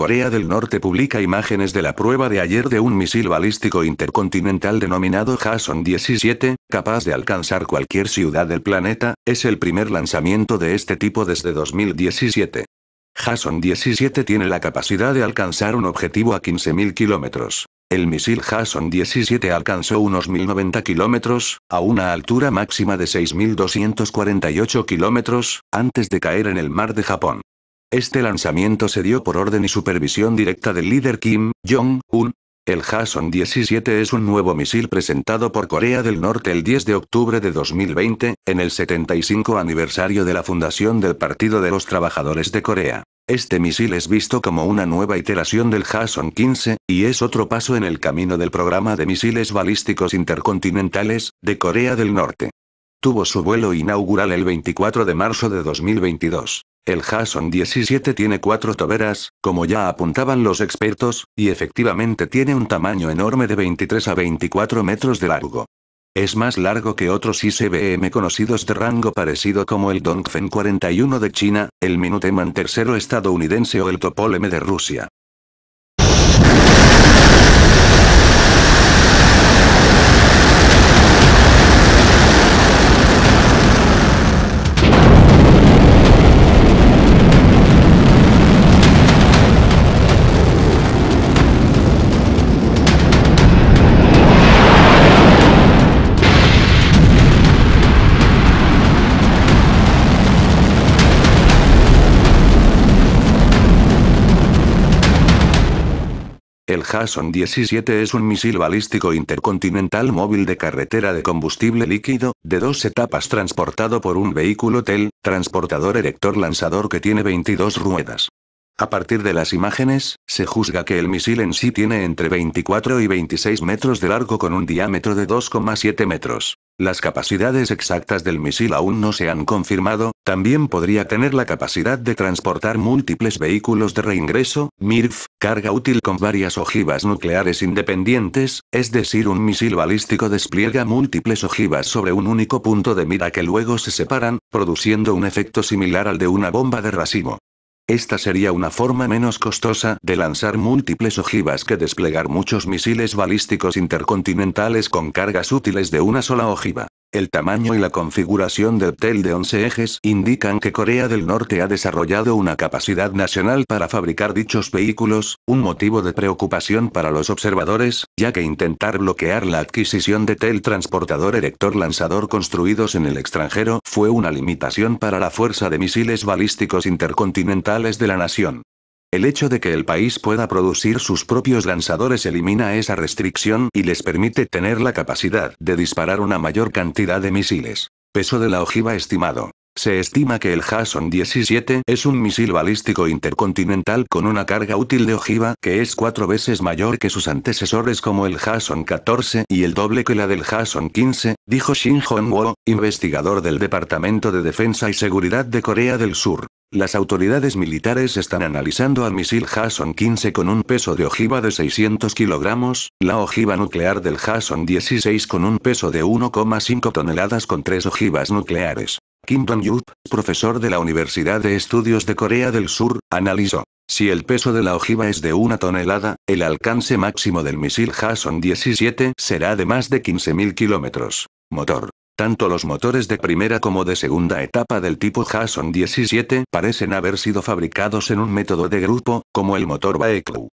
Corea del Norte publica imágenes de la prueba de ayer de un misil balístico intercontinental denominado Jason-17, capaz de alcanzar cualquier ciudad del planeta, es el primer lanzamiento de este tipo desde 2017. Jason-17 tiene la capacidad de alcanzar un objetivo a 15.000 kilómetros. El misil Jason-17 alcanzó unos 1.090 kilómetros, a una altura máxima de 6.248 kilómetros, antes de caer en el mar de Japón. Este lanzamiento se dio por orden y supervisión directa del líder Kim Jong-un. El Jason-17 es un nuevo misil presentado por Corea del Norte el 10 de octubre de 2020, en el 75 aniversario de la fundación del Partido de los Trabajadores de Corea. Este misil es visto como una nueva iteración del Jason-15, y es otro paso en el camino del programa de misiles balísticos intercontinentales, de Corea del Norte. Tuvo su vuelo inaugural el 24 de marzo de 2022. El Jason 17 tiene cuatro toberas, como ya apuntaban los expertos, y efectivamente tiene un tamaño enorme de 23 a 24 metros de largo. Es más largo que otros ICBM conocidos de rango parecido como el Dongfeng 41 de China, el Minuteman III estadounidense o el Topol de Rusia. El Jason 17 es un misil balístico intercontinental móvil de carretera de combustible líquido, de dos etapas transportado por un vehículo TEL, transportador erector lanzador que tiene 22 ruedas. A partir de las imágenes, se juzga que el misil en sí tiene entre 24 y 26 metros de largo con un diámetro de 2,7 metros. Las capacidades exactas del misil aún no se han confirmado, también podría tener la capacidad de transportar múltiples vehículos de reingreso, MIRF, carga útil con varias ojivas nucleares independientes, es decir, un misil balístico despliega múltiples ojivas sobre un único punto de mira que luego se separan, produciendo un efecto similar al de una bomba de racimo. Esta sería una forma menos costosa de lanzar múltiples ojivas que desplegar muchos misiles balísticos intercontinentales con cargas útiles de una sola ojiva. El tamaño y la configuración del TEL de 11 ejes indican que Corea del Norte ha desarrollado una capacidad nacional para fabricar dichos vehículos, un motivo de preocupación para los observadores, ya que intentar bloquear la adquisición de TEL transportador erector lanzador construidos en el extranjero fue una limitación para la fuerza de misiles balísticos intercontinentales de la nación. El hecho de que el país pueda producir sus propios lanzadores elimina esa restricción y les permite tener la capacidad de disparar una mayor cantidad de misiles. Peso de la ojiva estimado. Se estima que el Jason 17 es un misil balístico intercontinental con una carga útil de ojiva que es cuatro veces mayor que sus antecesores como el Jason 14 y el doble que la del Jason 15, dijo Shin Hong-woo, investigador del Departamento de Defensa y Seguridad de Corea del Sur. Las autoridades militares están analizando al misil Jason-15 con un peso de ojiva de 600 kilogramos, la ojiva nuclear del Jason-16 con un peso de 1,5 toneladas con tres ojivas nucleares. Kim Dong-yup, profesor de la Universidad de Estudios de Corea del Sur, analizó. Si el peso de la ojiva es de una tonelada, el alcance máximo del misil Jason-17 será de más de 15.000 kilómetros. Motor. Tanto los motores de primera como de segunda etapa del tipo Jason 17 parecen haber sido fabricados en un método de grupo, como el motor Baekdu.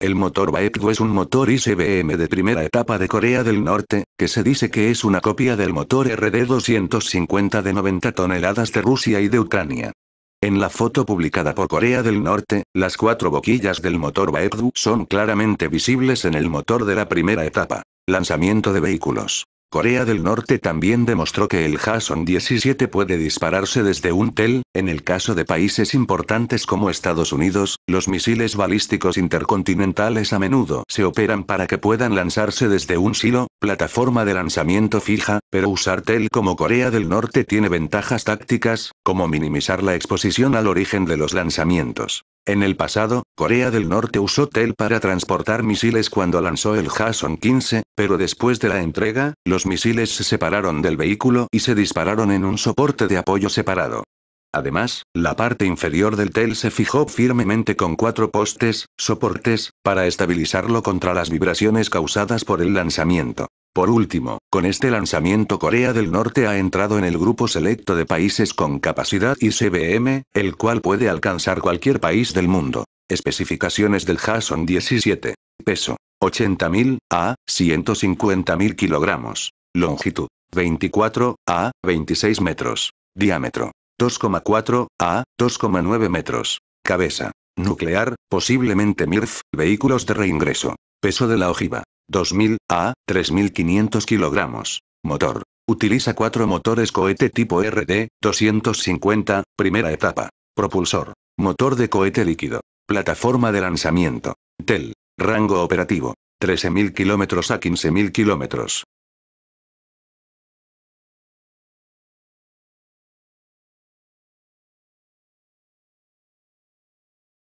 El motor Baekdu es un motor ICBM de primera etapa de Corea del Norte, que se dice que es una copia del motor RD-250 de 90 toneladas de Rusia y de Ucrania. En la foto publicada por Corea del Norte, las cuatro boquillas del motor Baekdu son claramente visibles en el motor de la primera etapa. Lanzamiento de vehículos. Corea del Norte también demostró que el Jason-17 puede dispararse desde un TEL, en el caso de países importantes como Estados Unidos, los misiles balísticos intercontinentales a menudo se operan para que puedan lanzarse desde un silo, plataforma de lanzamiento fija, pero usar TEL como Corea del Norte tiene ventajas tácticas, como minimizar la exposición al origen de los lanzamientos. En el pasado, Corea del Norte usó TEL para transportar misiles cuando lanzó el Jason-15, pero después de la entrega, los misiles se separaron del vehículo y se dispararon en un soporte de apoyo separado. Además, la parte inferior del TEL se fijó firmemente con cuatro postes, soportes, para estabilizarlo contra las vibraciones causadas por el lanzamiento. Por último, con este lanzamiento Corea del Norte ha entrado en el grupo selecto de países con capacidad ICBM, el cual puede alcanzar cualquier país del mundo. Especificaciones del Jason 17. Peso. 80.000 a 150.000 kilogramos. Longitud. 24 a 26 metros. Diámetro. 2,4 a 2,9 metros. Cabeza. Nuclear, posiblemente MIRF, vehículos de reingreso. Peso de la ojiva. 2000 a 3500 kilogramos. Motor. Utiliza cuatro motores cohete tipo RD-250, primera etapa. Propulsor. Motor de cohete líquido. Plataforma de lanzamiento. TEL. Rango operativo. 13.000 kilómetros a 15.000 kilómetros.